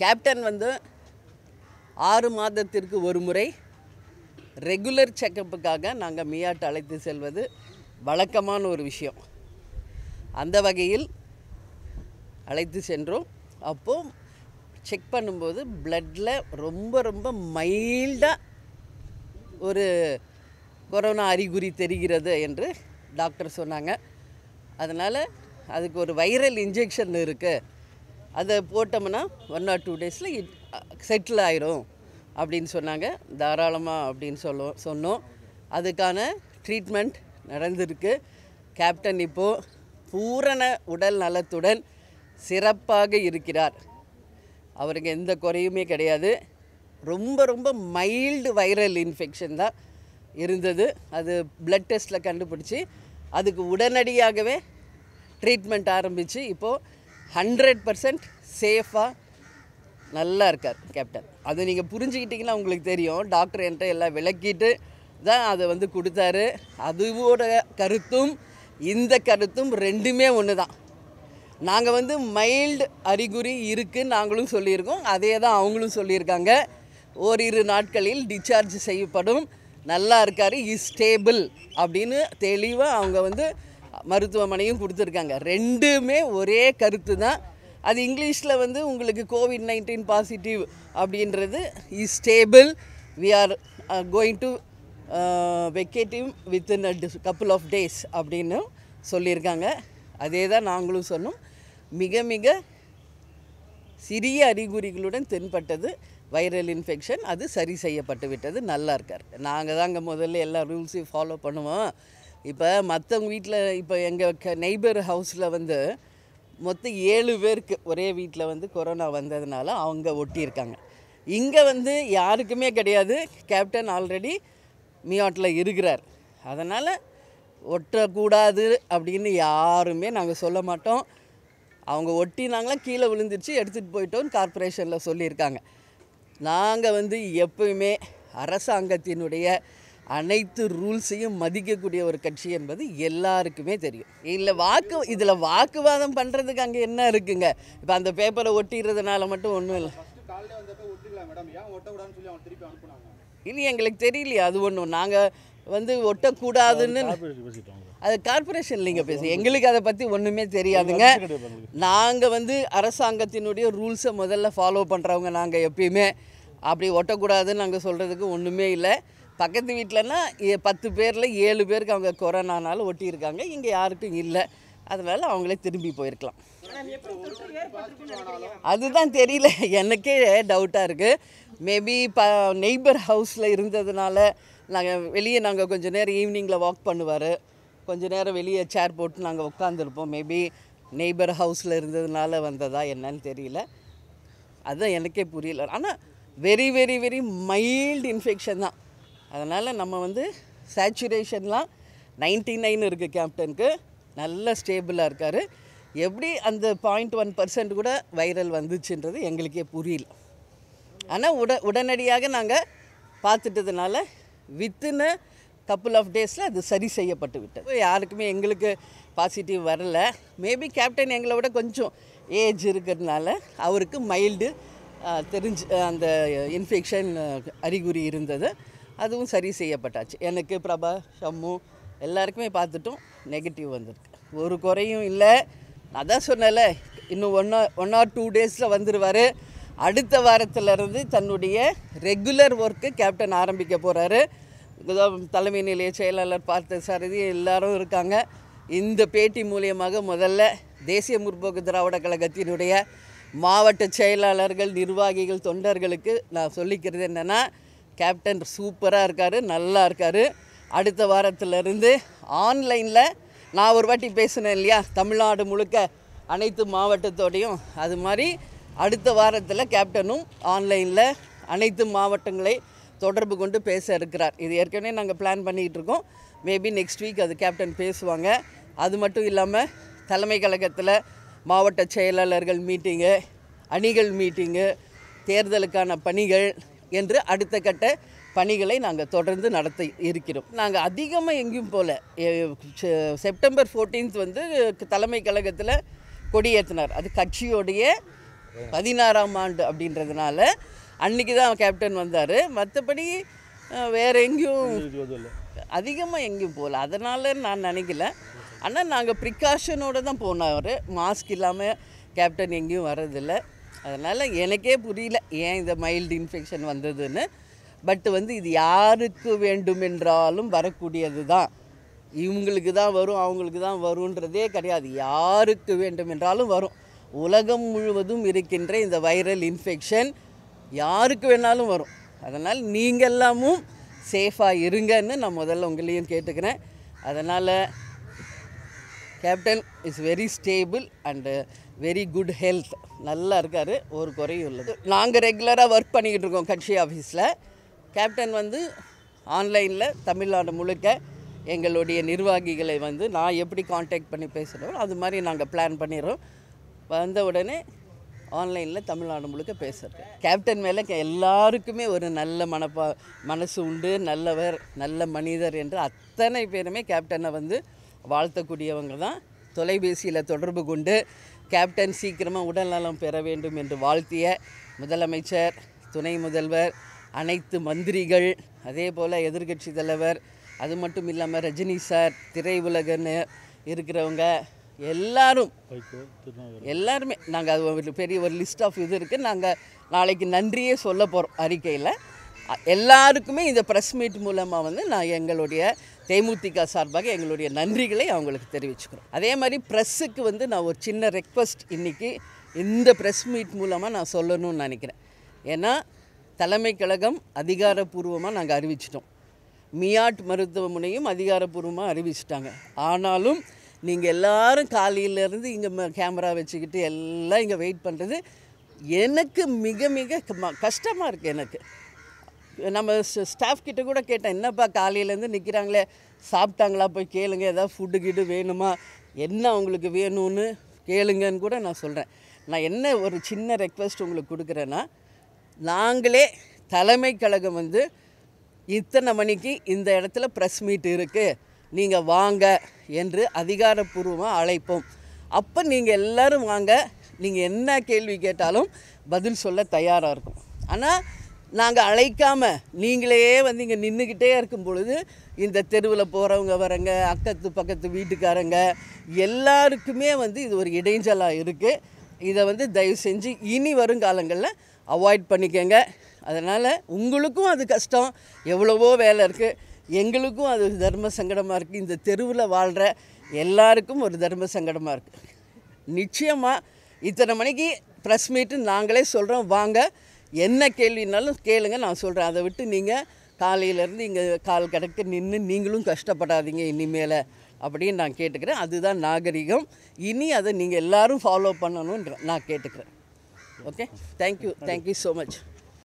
captain வந்து ஆறு மாதத்திற்கு ஒரு முறை ரெகுலர் செக்கப்புக்காக நாங்கள் மியாட் அழைத்து செல்வது வழக்கமான ஒரு விஷயம் அந்த வகையில் அழைத்து சென்றோம் அப்போது செக் பண்ணும்போது பிளட்டில் ரொம்ப ரொம்ப மைல்டாக ஒரு கொரோனா அறிகுறி தெரிகிறது என்று டாக்டர் சொன்னாங்க அதனால் அதுக்கு ஒரு வைரல் இன்ஜெக்ஷன் இருக்குது அதை போட்டோம்னா ஒன் ஆர் டூ டேஸில் இட் செட்டில் ஆயிரும் அப்படின்னு சொன்னாங்க தாராளமாக அப்படின்னு சொல்லுவோம் சொன்னோம் அதுக்கான ட்ரீட்மெண்ட் நடந்திருக்கு கேப்டன் இப்போது பூரண உடல் நலத்துடன் சிறப்பாக இருக்கிறார் அவருக்கு எந்த குறையுமே கிடையாது ரொம்ப ரொம்ப மைல்டு வைரல் இன்ஃபெக்ஷன் தான் இருந்தது அது பிளட் டெஸ்ட்டில் கண்டுபிடிச்சி அதுக்கு உடனடியாகவே ட்ரீட்மெண்ட் ஆரம்பித்து இப்போது ஹண்ட்ரட் பர்சன்ட் சேஃபாக நல்லா இருக்கார் கேப்டன் அதை நீங்கள் புரிஞ்சுக்கிட்டிங்கன்னா உங்களுக்கு தெரியும் டாக்டர் என்கிட்ட எல்லாம் விளக்கிட்டு தான் அதை வந்து கொடுத்தாரு அதுவோட கருத்தும் இந்த கருத்தும் ரெண்டுமே ஒன்று தான் நாங்கள் வந்து மைல்டு அறிகுறி இருக்குன்னு நாங்களும் சொல்லியிருக்கோம் அதே தான் அவங்களும் சொல்லியிருக்காங்க ஓரிரு நாட்களில் டிஸ்சார்ஜ் செய்யப்படும் நல்லா இருக்கார் இஸ் ஸ்டேபிள் அப்படின்னு தெளிவாக அவங்க வந்து மருத்துவமனையும் கொடுத்துருக்காங்க ரெண்டுமே ஒரே கருத்து தான் அது இங்கிலீஷில் வந்து உங்களுக்கு கோவிட் நைன்டீன் பாசிட்டிவ் அப்படின்றது is stable we are going to negative within a couple of days அப்படின்னு சொல்லியிருக்காங்க அதே தான் நாங்களும் சொன்னோம் மிக மிக சிறிய அறிகுறிகளுடன் தென்பட்டது வைரல் இன்ஃபெக்ஷன் அது சரி செய்யப்பட்டு விட்டது நல்லா இருக்கார் நாங்கள் தாங்க முதல்ல எல்லா ரூல்ஸையும் ஃபாலோ பண்ணுவோம் இப்போ மற்றவங்க வீட்டில் இப்போ எங்கள் க நெய்பர் ஹவுஸில் வந்து மொத்தம் ஏழு பேருக்கு ஒரே வீட்டில் வந்து கொரோனா வந்ததுனால அவங்க ஒட்டியிருக்காங்க இங்கே வந்து யாருக்குமே கிடையாது கேப்டன் ஆல்ரெடி மியாட்டில் இருக்கிறார் அதனால் ஒட்டக்கூடாது அப்படின்னு யாருமே நாங்கள் சொல்ல மாட்டோம் அவங்க ஒட்டினாங்களாம் கீழே விழுந்துருச்சு எடுத்துகிட்டு போயிட்டோன்னு கார்ப்பரேஷனில் சொல்லியிருக்காங்க நாங்கள் வந்து எப்பயுமே அரசாங்கத்தினுடைய அனைத்து ரூல்ஸையும் மதிக்கக்கூடிய ஒரு கட்சி என்பது எல்லாருக்குமே தெரியும் இல்லை வாக்கு இதில் வாக்குவாதம் பண்ணுறதுக்கு அங்கே என்ன இருக்குங்க இப்போ அந்த பேப்பரை ஒட்டிடுறதுனால மட்டும் ஒன்றும் இல்லை இல்லை எங்களுக்கு தெரியலையே அது ஒன்றும் நாங்கள் வந்து ஒட்டக்கூடாதுன்னு அது கார்பரேஷன் இல்லைங்க பேச எங்களுக்கு அதை பற்றி ஒன்றுமே தெரியாதுங்க நாங்கள் வந்து அரசாங்கத்தினுடைய ரூல்ஸை முதல்ல ஃபாலோ பண்ணுறவங்க நாங்கள் எப்பயுமே அப்படி ஒட்டக்கூடாதுன்னு நாங்கள் சொல்கிறதுக்கு ஒன்றுமே இல்லை பக்கத்து வீட்டிலனா பத்து பேரில் ஏழு பேருக்கு அவங்க கொரோனானால ஒட்டியிருக்காங்க இங்கே யாருக்கும் இல்லை அதனால் அவங்களே திரும்பி போயிருக்கலாம் அதுதான் தெரியல எனக்கே டவுட்டாக இருக்குது மேபி ப நெய்பர் ஹவுஸில் இருந்ததுனால நாங்கள் வெளியே நாங்கள் கொஞ்சம் நேரம் ஈவினிங்கில் வாக் பண்ணுவார் கொஞ்சம் நேரம் வெளியே சேர் போட்டு நாங்கள் உட்காந்துருப்போம் மேபி நெய்பர் ஹவுஸில் இருந்ததுனால வந்ததா என்னன்னு தெரியல அதுதான் எனக்கே புரியல ஆனால் very very very mild infection தான் அதனால் நம்ம வந்து சேச்சுரேஷன்லாம் நைன்டி நைன் இருக்குது கேப்டனுக்கு நல்ல ஸ்டேபிளாக இருக்கார் எப்படி அந்த பாயிண்ட் ஒன் பர்சன்ட் கூட வைரல் வந்துச்சுன்றது எங்களுக்கே புரியல ஆனால் உட உடனடியாக நாங்கள் பார்த்துட்டதுனால வித்தின் கப்புள் ஆஃப் டேஸில் அது சரி செய்யப்பட்டு விட்டது யாருக்குமே எங்களுக்கு பாசிட்டிவ் வரல மேபி கேப்டன் எங்களை விட கொஞ்சம் ஏஜ் இருக்கிறதுனால அவருக்கு மைல்டு தெரிஞ்சு அந்த இன்ஃபெக்ஷன் அறிகுறி இருந்தது அதுவும் சரி செய்யப்பட்டாச்சு எனக்கு பிரபா ஷம்மு எல்லாருக்குமே பார்த்துட்டும் நெகட்டிவ் வந்திருக்கு ஒரு குறையும் இல்லை அதான் சொன்னல இன்னும் ஒன்னா ஒன் ஆர் டூ டேஸில் வந்துடுவார் அடுத்த வாரத்திலிருந்து தன்னுடைய ரெகுலர் ஒர்க்கு கேப்டன் ஆரம்பிக்க போகிறாரு தலைமை நிலைய செயலாளர் பார்த்த சாரதி எல்லாரும் இருக்காங்க இந்த பேட்டி மூலியமாக முதல்ல தேசிய முற்போக்கு திராவிட கழகத்தினுடைய மாவட்ட செயலாளர்கள் நிர்வாகிகள் தொண்டர்களுக்கு நான் சொல்லிக்கிறது என்னென்னா கேப்டன் சூப்பராக இருக்கார் நல்லா இருக்கார் அடுத்த வாரத்திலருந்து ஆன்லைனில் நான் ஒரு வாட்டி பேசினேன் இல்லையா தமிழ்நாடு முழுக்க அனைத்து மாவட்டத்தோடையும் அது மாதிரி அடுத்த வாரத்தில் கேப்டனும் ஆன்லைனில் அனைத்து மாவட்டங்களை தொடர்பு கொண்டு பேச இருக்கிறார் இது ஏற்கனவே நாங்கள் பிளான் பண்ணிகிட்டு இருக்கோம் மேபி நெக்ஸ்ட் வீக் அது கேப்டன் பேசுவாங்க அது மட்டும் இல்லாமல் தலைமை கழகத்தில் மாவட்ட செயலாளர்கள் மீட்டிங்கு அணிகள் மீட்டிங்கு தேர்தலுக்கான பணிகள் என்று அடுத்த கட்ட பணிகளை நாங்கள் தொடர்ந்து நடத்த இருக்கிறோம் நாங்கள் அதிகமாக எங்கேயும் போகல செப்டம்பர் ஃபோர்டீன்த் வந்து தலைமை கழகத்தில் கொடியேற்றினார் அது கட்சியோடைய பதினாறாம் ஆண்டு அப்படின்றதுனால அன்னைக்கு தான் கேப்டன் வந்தார் மற்றபடி வேறு எங்கேயும் அதிகமாக எங்கேயும் போகல அதனால் நான் நினைக்கல ஆனால் நாங்கள் ப்ரிகாஷனோடு தான் போனார் மாஸ்க் இல்லாமல் கேப்டன் எங்கேயும் வர்றதில்லை அதனால் எனக்கே புரியல ஏன் இந்த மைல்டு இன்ஃபெக்ஷன் வந்ததுன்னு பட்டு வந்து இது யாருக்கு வேண்டுமென்றாலும் வரக்கூடியது தான் இவங்களுக்கு தான் வரும் அவங்களுக்கு தான் வரும்ன்றதே கிடையாது யாருக்கு வேண்டுமென்றாலும் வரும் உலகம் முழுவதும் இருக்கின்ற இந்த வைரல் இன்ஃபெக்ஷன் யாருக்கு வேணாலும் வரும் அதனால் நீங்கள் எல்லாமும் சேஃபாக இருங்கன்னு நான் முதல்ல உங்களையும் கேட்டுக்கிறேன் அதனால் captain is very stable and very good health நல்லா இருக்கார் ஒரு குறையும் உள்ளது நாங்கள் ரெகுலராக ஒர்க் பண்ணிக்கிட்டு இருக்கோம் கட்சி ஆஃபீஸில் கேப்டன் வந்து ஆன்லைனில் தமிழ்நாடு முழுக்க எங்களுடைய நிர்வாகிகளை வந்து நான் எப்படி காண்டாக்ட் பண்ணி பேசுகிறோம் அது மாதிரி நாங்கள் பிளான் பண்ணிடுறோம் வந்த உடனே ஆன்லைனில் தமிழ்நாடு முழுக்க பேசுகிறேன் கேப்டன் மேலே எல்லாருக்குமே ஒரு நல்ல மனப்பா மனசு உண்டு நல்லவர் நல்ல மனிதர் என்று அத்தனை பேருமே கேப்டனை வந்து வாழ்த்தக்கூடியவங்க தான் தொலைபேசியில் தொடர்பு கொண்டு கேப்டன் சீக்கிரமாக உடல்நலம் பெற வேண்டும் என்று வாழ்த்திய முதலமைச்சர் துணை முதல்வர் அனைத்து மந்திரிகள் அதே போல் எதிர்கட்சி தலைவர் அது மட்டும் இல்லாமல் ரஜினி சார் திரையுலகன்னு இருக்கிறவங்க எல்லாரும் எல்லாருமே நாங்கள் அது பெரிய ஒரு லிஸ்ட் ஆஃப் இது இருக்குது நாங்கள் நாளைக்கு நன்றியே சொல்ல போகிறோம் அறிக்கையில் எல்லாருக்குமே இந்த ப்ரெஸ் மீட் மூலமாக வந்து நான் எங்களுடைய தேமுதிக சார்பாக எங்களுடைய நன்றிகளை அவங்களுக்கு தெரிவிச்சுக்கிறோம் அதே மாதிரி ப்ரெஸ்ஸுக்கு வந்து நான் ஒரு சின்ன ரெக்வஸ்ட் இன்றைக்கி இந்த ப்ரெஸ் மீட் மூலமாக நான் சொல்லணும்னு நினைக்கிறேன் ஏன்னா தலைமை கழகம் அதிகாரப்பூர்வமாக நாங்கள் அறிவிச்சிட்டோம் மியாட் மருத்துவமனையும் அதிகாரப்பூர்வமாக அறிவிச்சிட்டாங்க ஆனாலும் நீங்கள் எல்லாரும் காலையிலேருந்து இங்கே கேமரா வச்சுக்கிட்டு எல்லாம் இங்கே வெயிட் பண்ணுறது எனக்கு மிக மிக கஷ்டமாக இருக்குது எனக்கு நம்ம ஸ்டாஃப் கிட்ட கூட கேட்டேன் என்னப்பா காலையிலேருந்து நிற்கிறாங்களே சாப்பிட்டாங்களா போய் கேளுங்க ஏதாவது ஃபுட்டு கீடு வேணுமா என்ன அவங்களுக்கு வேணும்னு கேளுங்கன்னு கூட நான் சொல்கிறேன் நான் என்ன ஒரு சின்ன ரெக்வெஸ்ட் உங்களுக்கு கொடுக்குறேன்னா நாங்களே தலைமை கழகம் வந்து இத்தனை மணிக்கு இந்த இடத்துல ப்ரெஸ் மீட் இருக்குது நீங்கள் வாங்க என்று அதிகாரப்பூர்வமாக அழைப்போம் அப்போ நீங்கள் எல்லோரும் வாங்க நீங்கள் என்ன கேள்வி கேட்டாலும் பதில் சொல்ல தயாராக இருக்கும் ஆனால் நாங்கள் அழைக்காமல் நீங்களே வந்து இங்கே நின்றுக்கிட்டே இருக்கும் பொழுது இந்த தெருவில் போகிறவங்க வரங்க அக்கத்து பக்கத்து வீட்டுக்காரங்க எல்லாருக்குமே வந்து இது ஒரு இடைஞ்சலாக இருக்குது இதை வந்து தயவு செஞ்சு இனி வருங்காலங்களில் அவாய்ட் பண்ணிக்கோங்க அதனால் உங்களுக்கும் அது கஷ்டம் எவ்வளவோ வேலை இருக்குது எங்களுக்கும் அது தர்ம சங்கடமாக இருக்குது இந்த தெருவில் வாழ்கிற எல்லாருக்கும் ஒரு தர்ம சங்கடமாக இருக்குது நிச்சயமாக இத்தனை மணிக்கு ப்ரெஸ் மீட்டு நாங்களே சொல்கிறோம் வாங்க என்ன கேள்வினாலும் கேளுங்க நான் சொல்கிறேன் அதை விட்டு நீங்கள் காலையிலேருந்து இங்கே கால் கிடக்க நின்று நீங்களும் கஷ்டப்படாதீங்க இனிமேல் அப்படின்னு நான் கேட்டுக்கிறேன் அதுதான் நாகரிகம் இனி அதை நீங்கள் எல்லோரும் ஃபாலோ பண்ணணுன்ற நான் கேட்டுக்கிறேன் okay thank you thank you so much